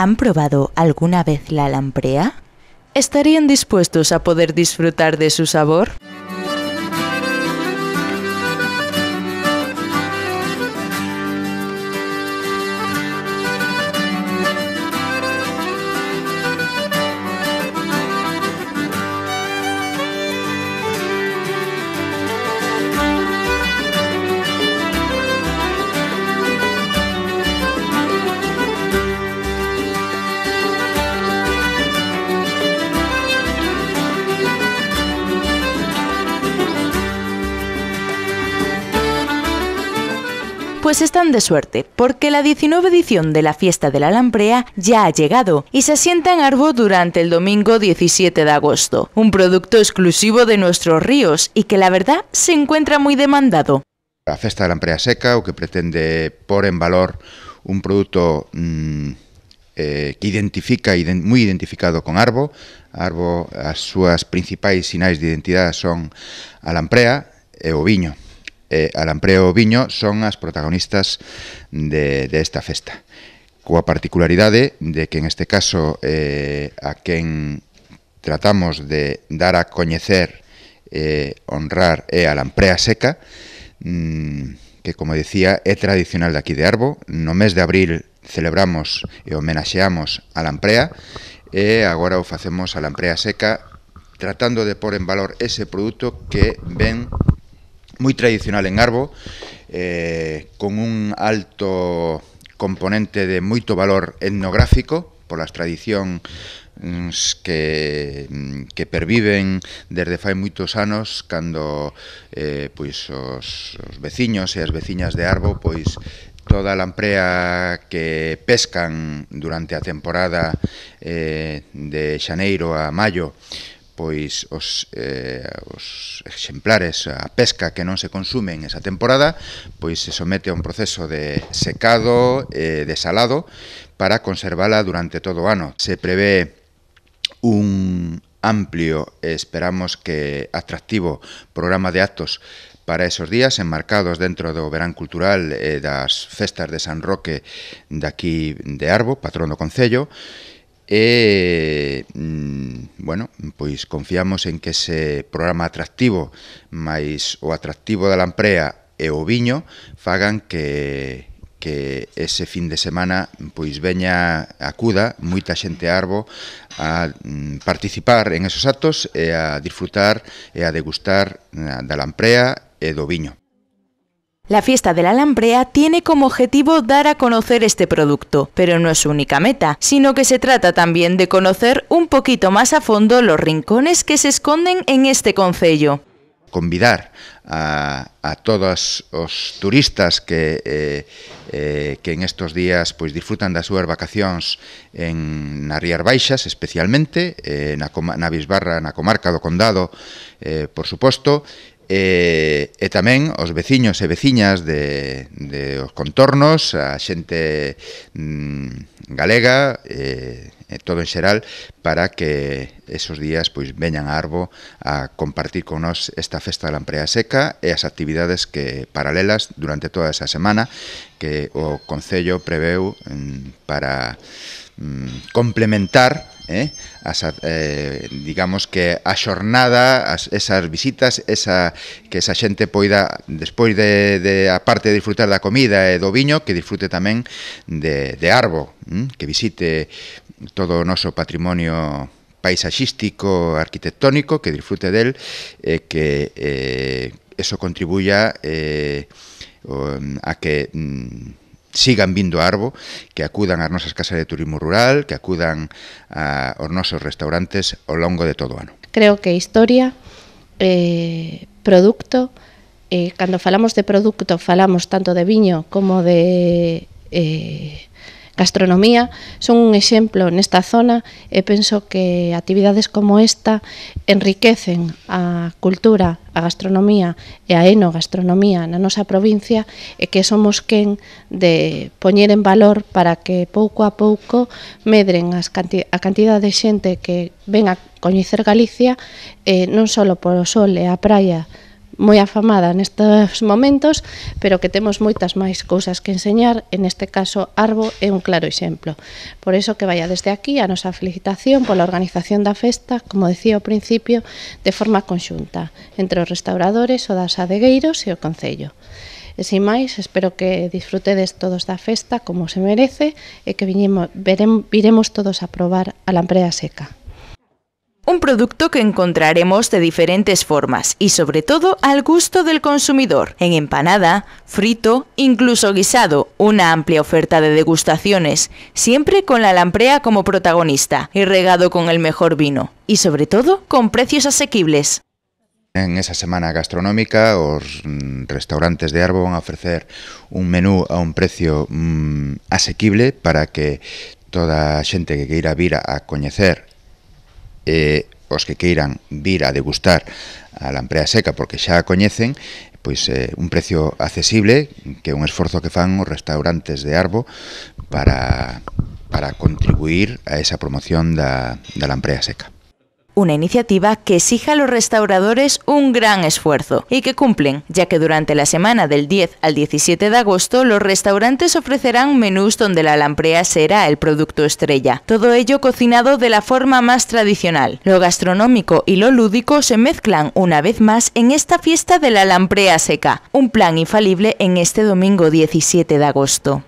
¿Han probado alguna vez la lamprea? ¿Estarían dispuestos a poder disfrutar de su sabor? Pues están de suerte, porque la 19 edición de la Fiesta de la Lamprea ya ha llegado y se asienta en Arbo durante el domingo 17 de agosto, un producto exclusivo de nuestros ríos y que la verdad se encuentra muy demandado. La Fiesta de la Lamprea Seca, o que pretende poner en valor un producto... Mm, eh, que identifica y muy identificado con Arbo. Arbo, sus principales principais sinais de identidad son a lamprea e o viño. e eh, Alampreo Viño son as protagonistas de, de esta festa. Coa particularidade de que en este caso eh, a quen tratamos de dar a coñecer eh, honrar é a lamprea seca, mm, que, como decía, é tradicional daqui de Arbo. No mes de abril celebramos e homenaxeamos a lamprea e agora o facemos a lamprea seca tratando de pôr en valor ese produto que ven moi tradicional en Arbo, eh, con un alto componente de moito valor etnográfico, polas tradicións mm, que, mm, que perviven desde fai moitos anos cando eh, pois os, os veciños e as veciñas de Arbo pois toda a lamprea que pescan durante a temporada eh, de xaneiro a maio pois os, eh, os exemplares, a pesca que non se consume en esa temporada, pois se somete a un proceso de secado, eh, de salado, para conservala durante todo o ano. Se prevé un amplio, eh, esperamos que atractivo, programa de actos para esos días enmarcados dentro do verán cultural eh, das festas de San Roque de aquí de Arbo, patrón do Concello, E, mm, bueno, pois confiamos en que ese programa atractivo, máis o atractivo da lamprea e o viño, fagan que que ese fin de semana pois veña acuda moita xente a Arbo a mm, participar en esos actos e a disfrutar e a degustar mm, da lamprea e do viño. La fiesta de la Alambrea tiene como objetivo dar a conocer este producto, pero no es su única meta, sino que se trata también de conocer un poquito más a fondo los rincones que se esconden en este concello. Convidar a, todos los turistas que, eh, eh, que en estos días pues disfrutan de sus vacaciones... en na Baixas especialmente, en eh, Navisbarra, en la comarca do Condado, por supuesto. E, eh, e tamén os veciños e veciñas de, de os contornos, a xente mm, galega, e, eh, e todo en xeral, para que esos días pois veñan a Arbo a compartir con nós esta festa da lamprea seca e as actividades que paralelas durante toda esa semana que o Concello preveu mm, para mm, complementar eh? As, eh, digamos que a xornada, as, esas visitas, esa, que esa xente poida, despois de, de a parte de disfrutar da comida e do viño, que disfrute tamén de, de Arbo, eh? Mm? que visite todo o noso patrimonio paisaxístico, arquitectónico, que disfrute del, e eh, que eh, eso contribuya eh, a que... Mm, sigan vindo a Arbo, que acudan ás nosas casas de turismo rural, que acudan a, aos nosos restaurantes ao longo de todo o ano. Creo que historia, eh, producto, eh, cando falamos de producto falamos tanto de viño como de eh, gastronomía son un exemplo nesta zona e penso que actividades como esta enriquecen a cultura, a gastronomía e a enogastronomía na nosa provincia e que somos quen de poñer en valor para que pouco a pouco medren as canti a cantidad de xente que ven a coñecer Galicia eh, non só polo sol e a praia moi afamada nestes momentos, pero que temos moitas máis cousas que enseñar, en este caso Arbo é un claro exemplo. Por iso que vaya desde aquí a nosa felicitación pola organización da festa, como decía ao principio, de forma conxunta, entre os restauradores, o das adegueiros e o Concello. E sin máis, espero que disfrutedes todos da festa como se merece e que viñemo, verem, viremos todos a probar a lamprea seca. Un producto que encontraremos de diferentes formas y sobre todo al gusto del consumidor, en empanada, frito, incluso guisado, una amplia oferta de degustaciones, siempre con la lamprea como protagonista y regado con el mejor vino, y sobre todo con precios asequibles. En esa semana gastronómica, los mm, restaurantes de Arbo van a ofrecer un menú a un precio mm, asequible para que toda gente que quiera vir a conocer... eh, os que queiran vir a degustar a lamprea seca porque xa a coñecen, pois eh, un precio accesible, que é un esforzo que fan os restaurantes de Arbo para, para contribuir a esa promoción da, da lamprea seca. una iniciativa que exija a los restauradores un gran esfuerzo y que cumplen, ya que durante la semana del 10 al 17 de agosto los restaurantes ofrecerán menús donde la lamprea será el producto estrella. Todo ello cocinado de la forma más tradicional. Lo gastronómico y lo lúdico se mezclan una vez más en esta fiesta de la lamprea seca, un plan infalible en este domingo 17 de agosto.